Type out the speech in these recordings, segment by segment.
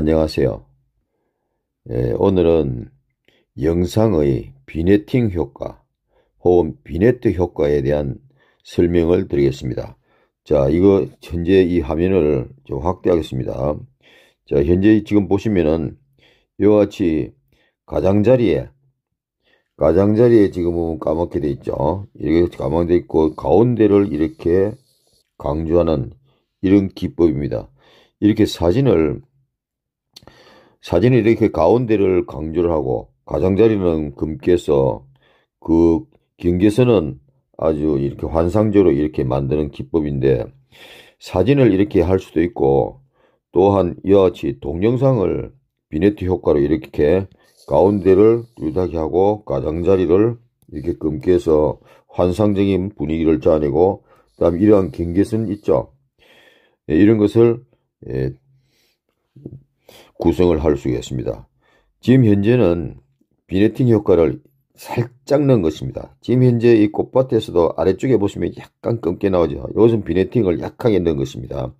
안녕하세요. 예, 오늘은 영상의 비네팅 효과 혹은 비네트 효과에 대한 설명을 드리겠습니다. 자, 이거 현재 이 화면을 좀 확대하겠습니다. 자, 현재 지금 보시면은 이와 같이 가장자리에 가장자리에 지금은 까맣게 돼 있죠. 이렇게 까맣게 돼 있고 가운데를 이렇게 강조하는 이런 기법입니다. 이렇게 사진을 사진에 이렇게 가운데를 강조를 하고 가장자리는 금께서 그 경계선은 아주 이렇게 환상적으로 이렇게 만드는 기법인데 사진을 이렇게 할 수도 있고 또한 이와 같이 동영상을 비네트 효과로 이렇게 가운데를 뚜렷하게 하고 가장자리를 이렇게 금께서 환상적인 분위기를 짜내고 그 다음 이러한 경계선 있죠. 예, 이런 것을 예, 구성을 할 수 있습니다. 지금 현재는 비네팅 효과를 살짝 넣은 것입니다. 지금 현재 이 꽃밭에서도 아래쪽에 보시면 약간 검게 나오죠. 이것은 비네팅을 약하게 넣은 것입니다.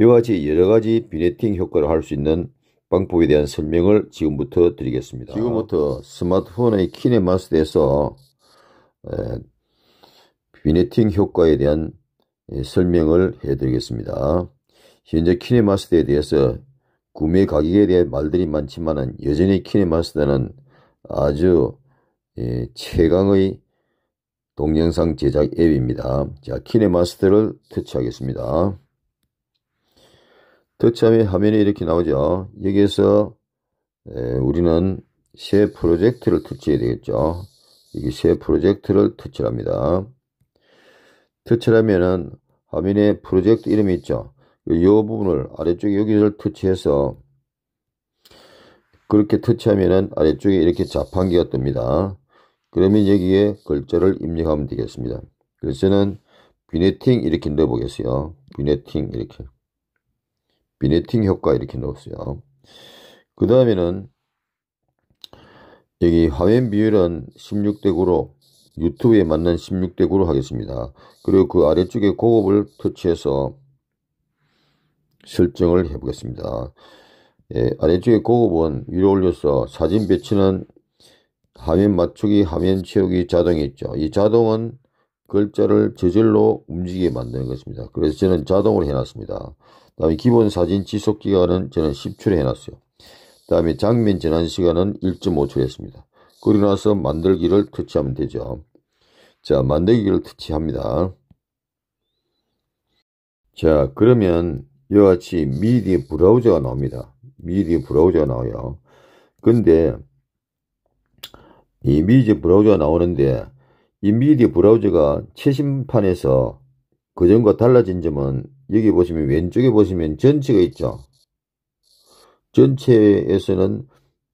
이와 같이 여러 가지 비네팅 효과를 할 수 있는 방법에 대한 설명을 지금부터 드리겠습니다. 지금부터 스마트폰의 키네마스터에서 비네팅 효과에 대한 설명을 해드리겠습니다. 현재 키네마스터에 대해서 구매 가격에 대한 말들이 많지만은 여전히 키네마스터는 아주 예, 최강의 동영상 제작 앱입니다. 자, 키네마스터를 터치하겠습니다. 터치하면 화면에 이렇게 나오죠. 여기에서 예, 우리는 새 프로젝트를 터치해야 되겠죠. 여기 새 프로젝트를 터치합니다. 터치하면은 화면에 프로젝트 이름이 있죠. 이 부분을 아래쪽에 여기를 터치해서 그렇게 터치하면은 아래쪽에 이렇게 자판기가 뜹니다. 그러면 여기에 글자를 입력하면 되겠습니다. 글자는 비네팅 이렇게 넣어보겠어요. 비네팅 이렇게. 비네팅 효과 이렇게 넣었어요. 그 다음에는 여기 화면 비율은 16대 9로 유튜브에 맞는 16대 9로 하겠습니다. 그리고 그 아래쪽에 고급을 터치해서 설정을 해보겠습니다. 예, 아래쪽에 고급은 위로 올려서 사진 배치는 화면 맞추기, 화면 채우기 자동이 있죠. 이 자동은 글자를 저절로 움직이게 만드는 것입니다. 그래서 저는 자동으로 해놨습니다. 다음에 기본 사진 지속 기간은 저는 10초로 해놨어요. 다음에 장면 전환 시간은 1.5초로 했습니다. 그리고 나서 만들기를 터치하면 되죠. 자, 만들기를 터치합니다. 자, 그러면 이와 같이 미디 브라우저가 나옵니다. 미디 브라우저가 나와요. 근데 이 미디 브라우저가 나오는데 이 미디 브라우저가 최신판에서 그전과 달라진 점은 여기 보시면 왼쪽에 보시면 전체가 있죠. 전체에서는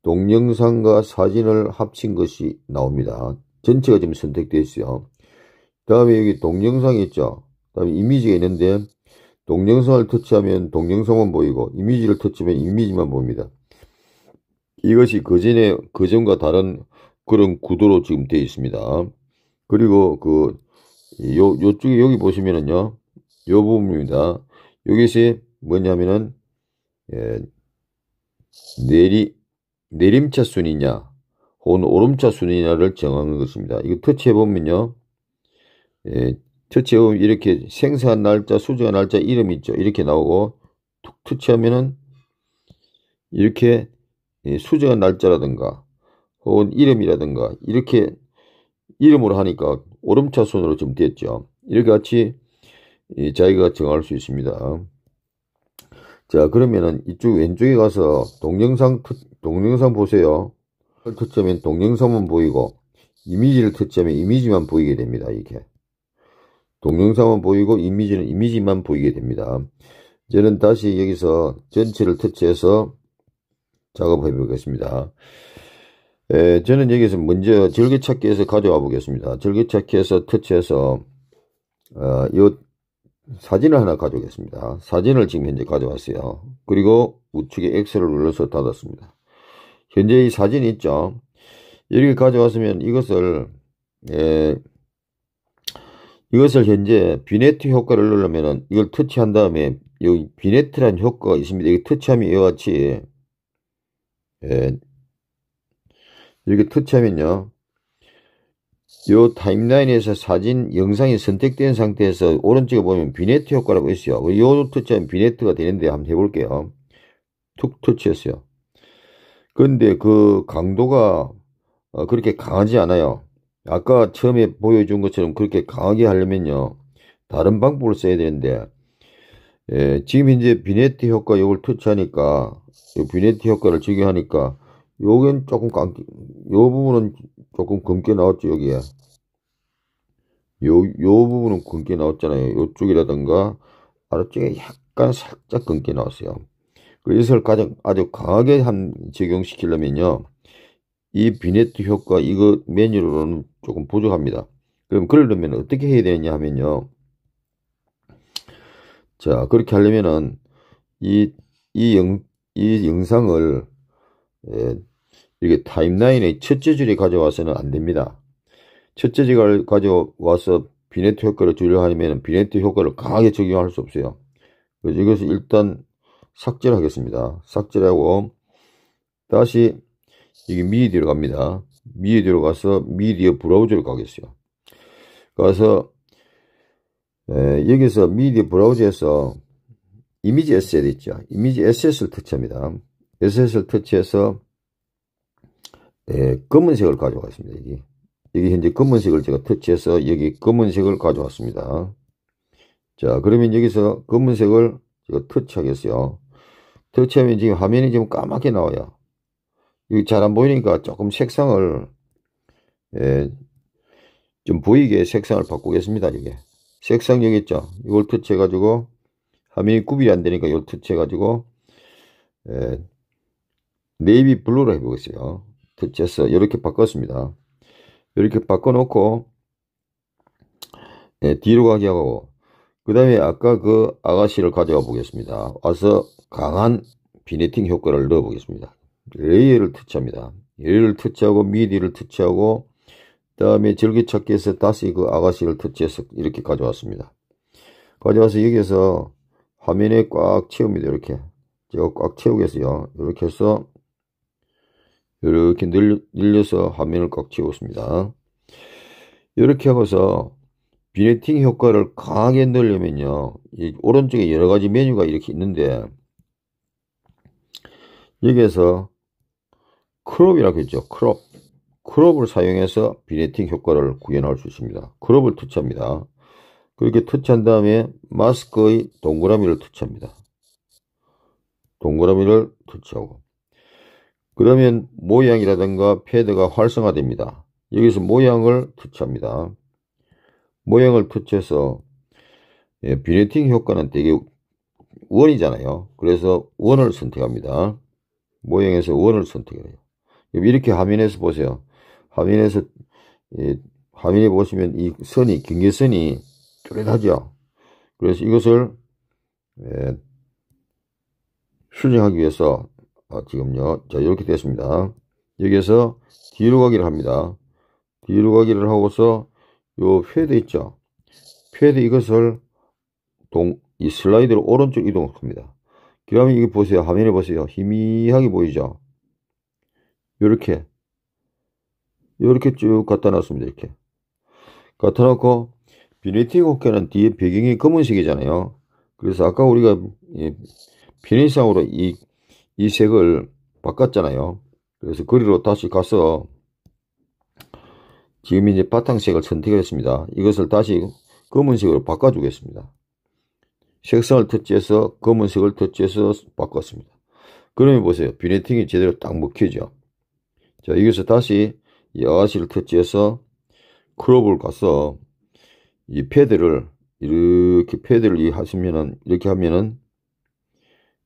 동영상과 사진을 합친 것이 나옵니다. 전체가 지금 선택되어 있어요. 다음에 여기 동영상이 있죠. 다음에 이미지가 있는데 동영상을 터치하면 동영상만 보이고 이미지를 터치하면 이미지만 봅니다 이것이 그전에 그전과 다른 그런 구도로 지금 되어 있습니다. 그리고 그 요 요쪽에 여기 보시면은요. 요 부분입니다. 여기서 뭐냐면은 예, 내리 내림차 순이냐 혹은 오름차 순이냐를 정하는 것입니다. 이거 터치해 보면요. 예, 터치 보면 음, 이렇게 생산 날짜, 수정 날짜, 이름 있죠. 이렇게 나오고 툭 터치하면은 이렇게 예, 수정 날짜라든가 혹은 이름이라든가 이렇게 이름으로 하니까 오름차순으로 좀 됐죠. 이렇게 같이 예, 자기가 정할 수 있습니다. 자 그러면은 이쪽 왼쪽에 가서 동영상 동영상 보세요. 터치하면 동영상만 보이고 이미지를 터치하면 이미지만 보이게 됩니다. 이렇게. 동영상만 보이고 이미지는 이미지만 보이게 됩니다. 저는 다시 여기서 전체를 터치해서 작업해 보겠습니다. 예, 저는 여기서 먼저 절개찾기에서 가져와 보겠습니다. 절개찾기에서 터치해서 어, 사진을 하나 가져오겠습니다. 사진을 지금 현재 가져왔어요. 그리고 우측에 엑셀을 눌러서 닫았습니다. 현재 이 사진이 있죠. 여기 가져왔으면 이것을 예, 이것을 현재 비네트 효과를 누르려면 이걸 터치한 다음에 여기 비네트라는 효과가 있습니다. 이거 터치하면 이와 같이 예, 이렇게 터치하면요. 이 타임라인에서 사진, 영상이 선택된 상태에서 오른쪽에 보면 비네트 효과라고 있어요. 이 터치하면 비네트가 되는데 한번 해볼게요. 툭 터치했어요. 그런데그 강도가 어, 그렇게 강하지 않아요. 아까 처음에 보여준 것처럼 그렇게 강하게 하려면요. 다른 방법을 써야 되는데 예, 지금 이제 비네트 효과 요걸 터치하니까 비네트 효과를 적용하니까 요건 조금 깜, 요 부분은 조금 검게 나왔죠 여기에 요, 요 부분은 검게 나왔잖아요 요쪽이라든가 아래쪽에 약간 살짝 검게 나왔어요 그래서 가장 아주 강하게 한 적용시키려면요 이 비네트 효과 이거 메뉴로는 조금 부족합니다. 그럼 그러려면 어떻게 해야 되느냐 하면요. 자 그렇게 하려면은 이이영이 영상을 예, 이렇게 타임라인의 첫째 줄에 가져와서는 안 됩니다. 첫째 줄에 가져와서 비네트 효과를 주려 하면 비네트 효과를 강하게 적용할 수 없어요. 그래서 이것을 일단 삭제를 하겠습니다. 삭제를 하고 다시 여기 미디로 갑니다. 미디로 어 가서 미디어 브라우저를 가겠어요. 가서 에, 여기서 미디어 브라우저에서 이미지 s 셋 있죠. 이미지 s s 을 터치합니다. s s 을 터치해서 에, 검은색을 가져왔습니다. 여기. 여기 현재 검은색을 제가 터치해서 여기 검은색을 가져왔습니다. 자 그러면 여기서 검은색을 제가 터치하겠어요. 터치하면 지금 화면이 지금 까맣게 나와요. 여기 잘안 보이니까 조금 색상을 예, 좀 보이게 색상을 바꾸겠습니다. 이게 색상 여기 있죠. 이걸 터치해가지고 화면이 구비안 되니까 이걸 터치해가지고 예, 네이비 블루로 해보겠어요. 터치해서 이렇게 바꿨습니다. 이렇게 바꿔놓고 예, 뒤로 가게 하고 그 다음에 아까 그 아가씨를 가져와 보겠습니다. 와서 강한 비네팅 효과를 넣어 보겠습니다. 레이를 어 터치합니다. 레이를 터치하고 미디를 터치하고 그 다음에 절기찾기에서 다시 그 아가씨를 터치해서 이렇게 가져왔습니다. 가져와서 여기에서 화면에 꽉 채웁니다. 이렇게 제가 꽉 채우겠어요. 이렇게 해서 이렇게 늘려서 화면을 꽉 채웠습니다. 이렇게 하고서 비네팅 효과를 강하게 넣으려면요. 이 오른쪽에 여러 가지 메뉴가 이렇게 있는데 여기에서 크롭이라고 했죠. 크롭. 크롭을 사용해서 비네팅 효과를 구현할 수 있습니다. 크롭을 터치합니다. 그렇게 터치한 다음에 마스크의 동그라미를 터치합니다. 동그라미를 터치하고 그러면 모양이라든가 패드가 활성화됩니다. 여기서 모양을 터치합니다. 모양을 터치해서 예, 비네팅 효과는 되게 원이잖아요. 그래서 원을 선택합니다. 모양에서 원을 선택해요. 이렇게 화면에서 보세요. 화면에서 화면에 보시면 이 선이 경계선이 뚜렷하죠. 그래서 이것을 예, 수정하기 위해서 아, 지금요. 자 이렇게 됐습니다. 여기에서 뒤로 가기를 합니다. 뒤로 가기를 하고서 요 패드 있죠. 패드 이것을 동, 이 슬라이드로 오른쪽 이동합니다. 그러면 이거 보세요. 화면에 보세요. 희미하게 보이죠. 요렇게 요렇게 쭉 갖다 놨습니다. 이렇게 갖다 놓고 비니틱곡케는 뒤에 배경이 검은색이잖아요. 그래서 아까 우리가 비네상으로 이, 이 색을 바꿨잖아요. 그래서 그리로 다시 가서 지금 이제 바탕색을 선택 했습니다. 이것을 다시 검은색으로 바꿔주겠습니다. 색상을 터치해서 검은색을 터치해서 바꿨습니다. 그러면 보세요. 비네팅이 제대로 딱 먹히죠. 자, 여기서 다시 이 아가씨를 터치해서 크롭을 가서 이 패드를 이렇게 패드를 하시면은 이렇게 하면은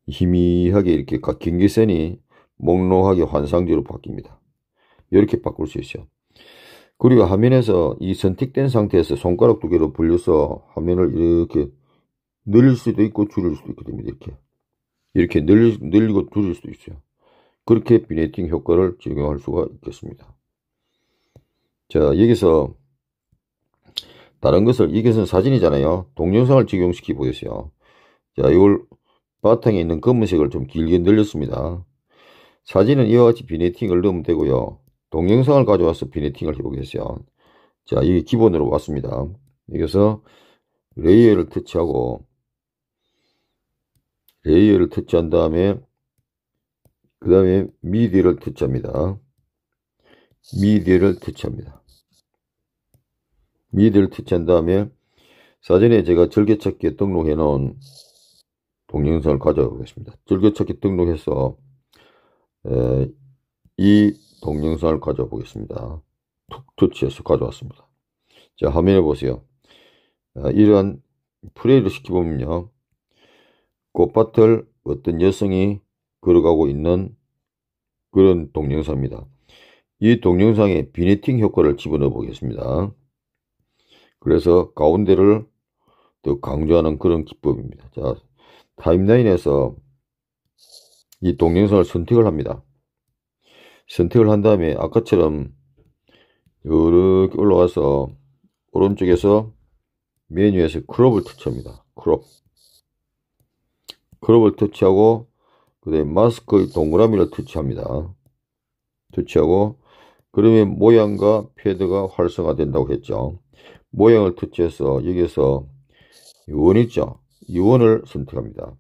희미하게 이렇게 경계선이 목록하게 환상지로 바뀝니다. 이렇게 바꿀 수 있어요. 그리고 화면에서 이 선택된 상태에서 손가락 두 개로 불려서 화면을 이렇게 늘릴 수도 있고 줄일 수도 있게 됩니다. 이렇게 이렇게 늘, 늘리고 줄일 수도 있어요. 그렇게 비네팅 효과를 적용할 수가 있겠습니다. 자 여기서 다른 것을 이것은 사진이잖아요. 동영상을 적용시키 보겠어요. 자 이걸 바탕에 있는 검은색을 좀 길게 늘렸습니다. 사진은 이와 같이 비네팅을 넣으면 되고요. 동영상을 가져와서 비네팅을 해보겠어요. 자 여기 기본으로 왔습니다. 여기서 레이어를 터치하고 레이어를 터치한 다음에 그 다음에 미디를 투자입니다 미디를 투자입니다 미디를 투자한 다음에 사전에 제가 즐겨찾기에 등록해 놓은 동영상을 가져오겠습니다. 즐겨찾기 등록해서 에, 이 동영상을 가져보겠습니다. 툭투치해서 가져왔습니다. 자 화면에 보세요. 아, 이러한 프레이를 시켜보면요. 꽃밭을 어떤 여성이 걸어가고 있는 그런 동영상입니다. 이 동영상에 비네팅 효과를 집어넣어 보겠습니다. 그래서 가운데를 더 강조하는 그런 기법입니다. 자, 타임라인에서 이 동영상을 선택을 합니다. 선택을 한 다음에 아까처럼 이렇게 올라와서 오른쪽에서 메뉴에서 크롭을 터치합니다. 크롭. 크롭을 터치하고 그 다음에 마스크의 동그라미를 터치합니다. 터치하고 그러면 모양과 패드가 활성화된다고 했죠. 모양을 터치해서 여기에서 원 있죠. 이 원을 선택합니다.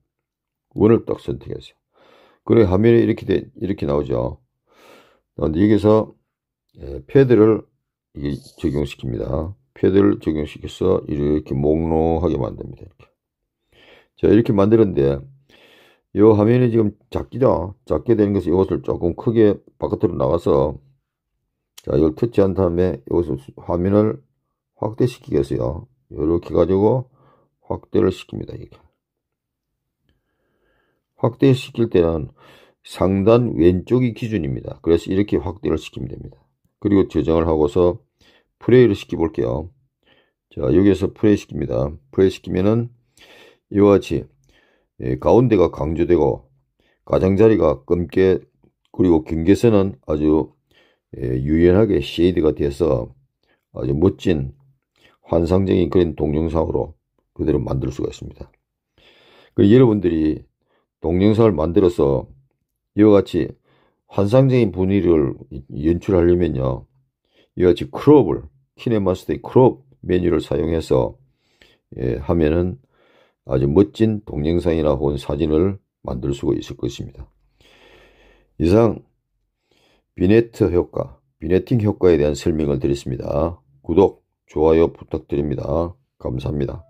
원을 딱 선택해서 그래 화면에 이렇게 돼, 이렇게 나오죠. 그런데 여기서 예, 패드를 적용시킵니다. 패드를 적용시켜서 이렇게 목록하게 만듭니다. 이렇게. 자 이렇게 만드는데 이 화면이 지금 작기죠. 작게 되는 것은 이것을 조금 크게 바깥으로 나가서 자 이걸 터치한 다음에 이것을 화면을 확대시키겠어요. 이렇게 가지고 확대를 시킵니다. 이렇게. 확대시킬 때는 상단 왼쪽이 기준입니다. 그래서 이렇게 확대를 시키면 됩니다. 그리고 저장을 하고서 플레이를 시켜볼게요. 자 여기에서 플레이 시킵니다. 플레이 시키면은 이와 같이 예, 가운데가 강조되고 가장자리가 검게 그리고 경계선은 아주 예, 유연하게 쉐이드가 돼서 아주 멋진 환상적인 그런 동영상으로 그대로 만들 수가 있습니다. 그리고 여러분들이 동영상을 만들어서 이와 같이 환상적인 분위기를 연출하려면요. 이와 같이 크롭을 키네마스터의 크롭 메뉴를 사용해서 예, 하면은 아주 멋진 동영상이나 혹은 사진을 만들 수가 있을 것입니다. 이상 비네트 효과, 비네팅 효과에 대한 설명을 드렸습니다. 구독, 좋아요 부탁드립니다. 감사합니다.